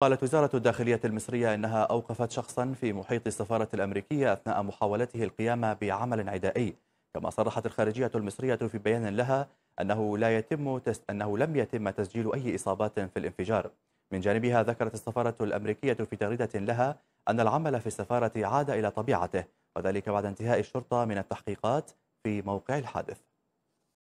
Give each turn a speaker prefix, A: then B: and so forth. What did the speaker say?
A: قالت وزارة الداخلية المصرية إنها أوقفت شخصا في محيط السفارة الأمريكية أثناء محاولته القيام بعمل عدائي كما صرحت الخارجية المصرية في بيان لها أنه, لا يتم تس... أنه لم يتم تسجيل أي إصابات في الانفجار من جانبها ذكرت السفارة الأمريكية في تغريدة لها أن العمل في السفارة عاد إلى طبيعته وذلك بعد انتهاء الشرطة من التحقيقات في موقع الحادث